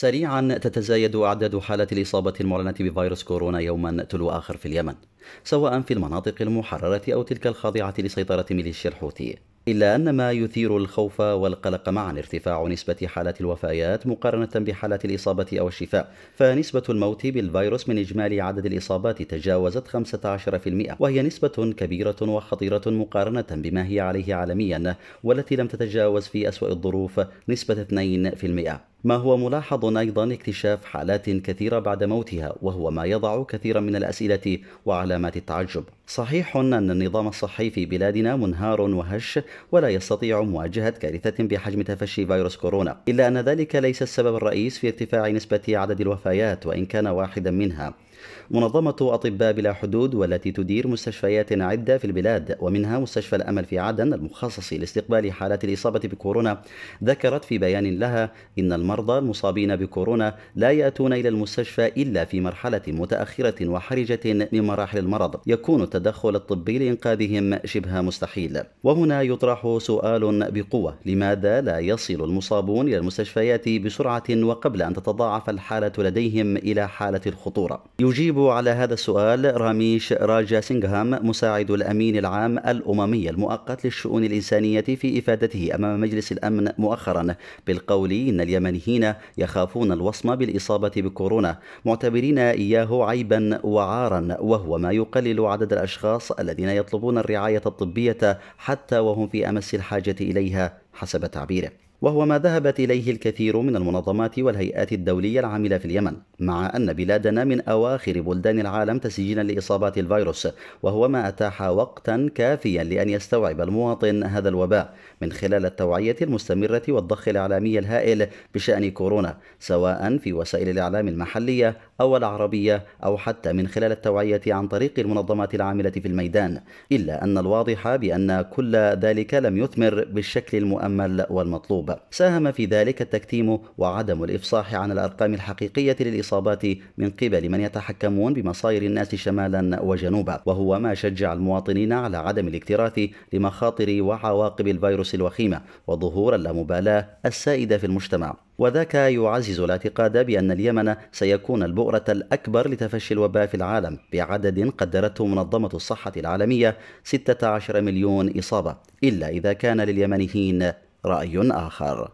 سريعا تتزايد أعداد حالات الإصابة المعلنة بفيروس كورونا يوما تلو آخر في اليمن سواء في المناطق المحررة أو تلك الخاضعة لسيطرة ميليشيا الحوثي إلا أن ما يثير الخوف والقلق معا ارتفاع نسبة حالات الوفيات مقارنة بحالات الإصابة أو الشفاء فنسبة الموت بالفيروس من إجمالي عدد الإصابات تجاوزت 15% وهي نسبة كبيرة وخطيرة مقارنة بما هي عليه عالميا والتي لم تتجاوز في أسوأ الظروف نسبة 2% ما هو ملاحظ ايضا اكتشاف حالات كثيره بعد موتها وهو ما يضع كثيرا من الاسئله وعلامات التعجب صحيح ان النظام الصحي في بلادنا منهار وهش ولا يستطيع مواجهه كارثه بحجم تفشي فيروس كورونا الا ان ذلك ليس السبب الرئيس في ارتفاع نسبه عدد الوفيات وان كان واحدا منها منظمة أطباء بلا حدود والتي تدير مستشفيات عدة في البلاد ومنها مستشفى الأمل في عدن المخصص لاستقبال حالات الإصابة بكورونا ذكرت في بيان لها إن المرضى المصابين بكورونا لا يأتون إلى المستشفى إلا في مرحلة متأخرة وحرجة من مراحل المرض يكون التدخل الطبي لإنقاذهم شبه مستحيل وهنا يطرح سؤال بقوة لماذا لا يصل المصابون إلى المستشفيات بسرعة وقبل أن تتضاعف الحالة لديهم إلى حالة الخطورة يجيب على هذا السؤال راميش راجا سينغهام مساعد الأمين العام الأممي المؤقت للشؤون الإنسانية في إفادته أمام مجلس الأمن مؤخرا بالقول إن اليمنيين الكارهين يخافون الوصم بالإصابة بكورونا معتبرين إياه عيبا وعارا وهو ما يقلل عدد الأشخاص الذين يطلبون الرعاية الطبية حتى وهم في أمس الحاجة إليها حسب تعبيره وهو ما ذهبت اليه الكثير من المنظمات والهيئات الدوليه العامله في اليمن، مع ان بلادنا من اواخر بلدان العالم تسجيلا لاصابات الفيروس، وهو ما اتاح وقتا كافيا لان يستوعب المواطن هذا الوباء من خلال التوعيه المستمره والضخ الاعلامي الهائل بشان كورونا، سواء في وسائل الاعلام المحليه او العربيه او حتى من خلال التوعيه عن طريق المنظمات العامله في الميدان، الا ان الواضح بان كل ذلك لم يثمر بالشكل المؤمل والمطلوب. الحروب ساهم في ذلك التكتيم وعدم الإفصاح عن الأرقام الحقيقية للإصابات من قبل من يتحكمون بمصائر الناس شمالا وجنوبا وهو ما شجع المواطنين على عدم الاكتراث لمخاطر وعواقب الفيروس الوخيمة وظهور اللامبالاة السائدة في المجتمع وذاك يعزز الاعتقاد بأن اليمن سيكون البؤرة الأكبر لتفشي الوباء في العالم بعدد قدرته منظمة الصحة العالمية 16 مليون إصابة إلا إذا كان لليمنيين رأي آخر